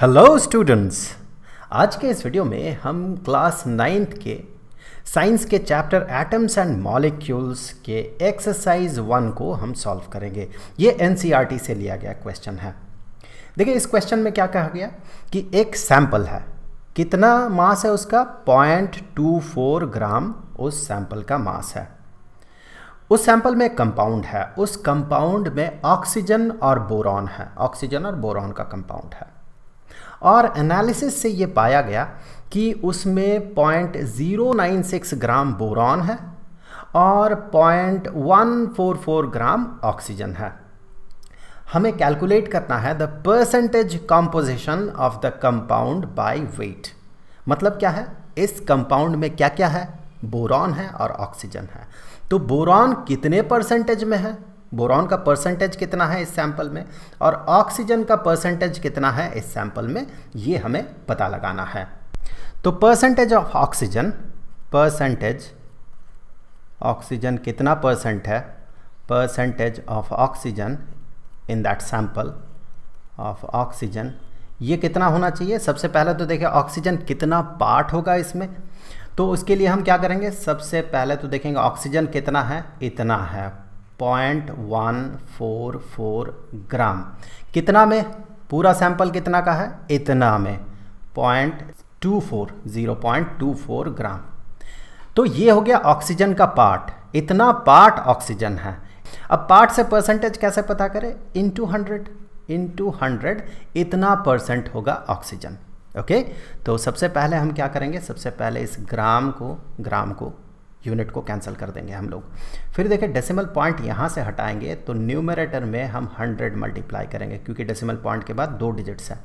hello students आज के इस वीडियो में हम क्लास नाइन्थ के साइंस के चैप्टर एटम्स एंड मॉलिक्यूल्स के एक्सरसाइज वन को हम सॉल्व करेंगे ये एन e से लिया गया क्वेश्चन है देखिए इस क्वेश्चन में क्या कहा गया कि एक सैंपल है कितना मास है उसका 0.24 ग्राम उस सैंपल का मास है उस सैंपल में कंपाउंड है उस कंपाउंड में ऑक्सीजन और बोरॉन है ऑक्सीजन और बोरॉन का कंपाउंड है और एनालिसिस से ये पाया गया कि उसमें point zero nine six gram boron है और point one four four gram oxygen है हमें कैलकुलेट करना है the percentage composition of the compound by weight मतलब क्या है इस कंपाउंड में क्या क्या है बोरॉन है और ऑक्सीजन है तो बोरॉन कितने परसेंटेज में है बोरॉन का परसेंटेज कितना है इस सैंपल में और ऑक्सीजन का परसेंटेज कितना है इस सैंपल में ये हमें पता लगाना है तो percentage of oxygen percentage oxygen कितना परसेंट है percentage of oxygen in that sample of oxygen ये कितना होना चाहिए सबसे पहले तो देखिए ऑक्सीजन कितना पार्ट होगा इसमें तो उसके लिए हम क्या करेंगे सबसे पहले तो देखेंगे ऑक्सीजन कितना है इतना है point one four four gram कितना में पूरा सैंपल कितना का है इतना में point two four zero point two four gram तो ये हो गया ऑक्सीजन का पार्ट इतना पार्ट ऑक्सीजन है अब पार्ट से परसेंटेज कैसे पता करें into hundred into hundred इतना परसेंट होगा ऑक्सीजन ओके तो सबसे पहले हम क्या करेंगे सबसे पहले इस ग्राम को ग्राम को यूनिट को कैंसिल कर देंगे हम लोग फिर देखें डेसिमल पॉइंट यहाँ से हटाएंगे तो न्यूमरेटर में हम 100 मल्टीप्लाई करेंगे क्योंकि डेसिमल पॉइंट के बाद दो डिजिट्स हैं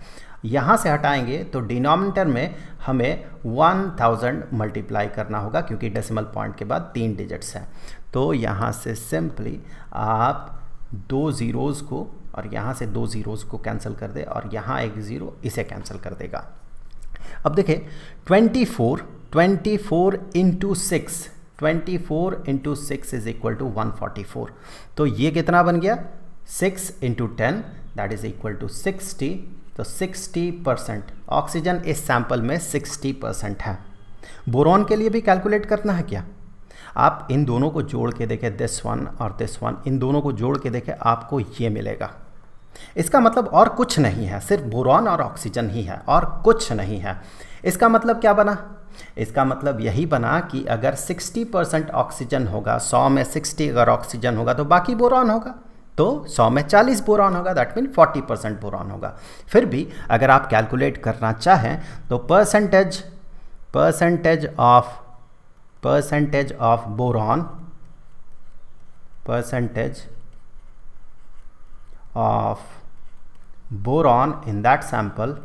यहाँ से हटाएंगे तो डिनोमिनेटर में हमें 1000 मल्टीप्लाई करना होगा क्योंकि डेसिमल पॉइंट के बाद तीन डिजिट्स हैं तो यहाँ से सिंपली आप दो ज़ीरोज़ को और यहाँ से दो ज़ीरोज़ को कैंसिल कर दे और यहाँ एक ज़ीरो इसे कैंसिल कर देगा अब देखें four twenty four into six twenty four into six is equal to one forty four तो ये कितना बन गया six into ten that is equal to sixty तो सिक्सटी परसेंट ऑक्सीजन इस सैंपल में सिक्सटी परसेंट है बोरॉन के लिए भी कैलकुलेट करना है क्या आप इन दोनों को जोड़ के देखें दिस वन और दिस वन इन दोनों को जोड़ के देखें आपको ये मिलेगा इसका मतलब और कुछ नहीं है सिर्फ बोरॉन और ऑक्सीजन ही है और कुछ नहीं है इसका मतलब क्या बना इसका मतलब यही बना कि अगर 60 परसेंट ऑक्सीजन होगा 100 में 60 अगर ऑक्सीजन होगा तो बाकी बोरॉन होगा तो 100 में 40 बोरॉन होगा दैट मीन 40 परसेंट बोरॉन होगा फिर भी अगर आप कैलकुलेट करना चाहें तो percentage percentage of percentage of boron percentage of boron in that sample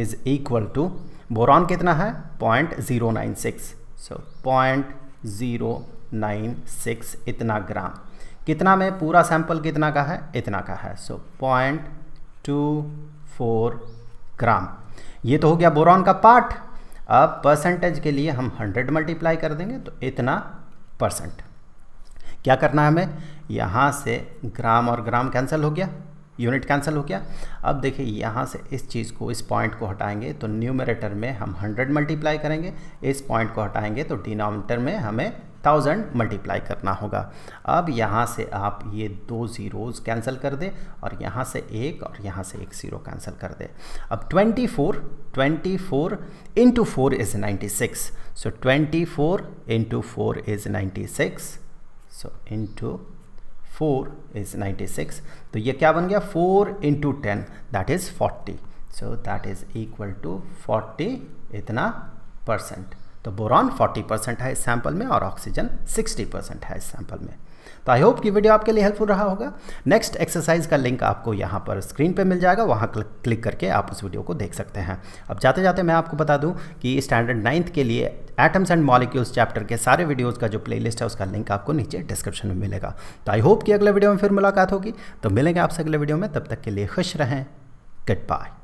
is equal to boron कितना है point zero nine six so point zero nine six इतना ग्राम कितना में पूरा सैंपल कितना का है इतना का है so point two four gram ये तो हो गया बोरॉन का पार्ट अब परसेंटेज के लिए हम हंड्रेड मल्टीप्लाई कर देंगे तो इतना परसेंट क्या करना है हमें यहाँ से ग्राम और ग्राम कैंसिल हो गया यूनिट कैंसिल हो गया अब देखिए यहाँ से इस चीज़ को इस पॉइंट को हटाएंगे तो न्यूमरेटर में हम 100 मल्टीप्लाई करेंगे इस पॉइंट को हटाएंगे तो डिनोमीटर में हमें थाउजेंड मल्टीप्लाई करना होगा अब यहाँ से आप ये दो ज़ीरोज़ कैंसिल कर दें और यहाँ से एक और यहाँ से एक ज़ीरो कैंसिल कर दें अब 24 24 four into four is ninety six so twenty four into four is ninety six so into four is ninety six तो ये क्या बन गया four into ten that is forty so that is equal to forty इतना percent तो boron 40 percent है इस sample में और ऑक्सीजन 60 परसेंट है इस सैंपल में तो आई होप कि वीडियो आपके लिए हेल्पफुल रहा होगा नेक्स्ट एक्सरसाइज का लिंक आपको यहाँ पर स्क्रीन पे मिल जाएगा वहाँ क्लिक करके आप उस वीडियो को देख सकते हैं अब जाते जाते मैं आपको बता दूँ कि स्टैंडर्ड नाइन्थ के लिए एटम्स एंड मॉलिक्यूल्स चैप्टर के सारे वीडियोज़ का जो प्ले है उसका लिंक आपको नीचे डिस्क्रिप्शन में मिलेगा तो आई होप कि अगले वीडियो में फिर मुलाकात होगी तो मिलेंगे आपसे अगले वीडियो में तब तक के लिए खुश रहें गुड बाय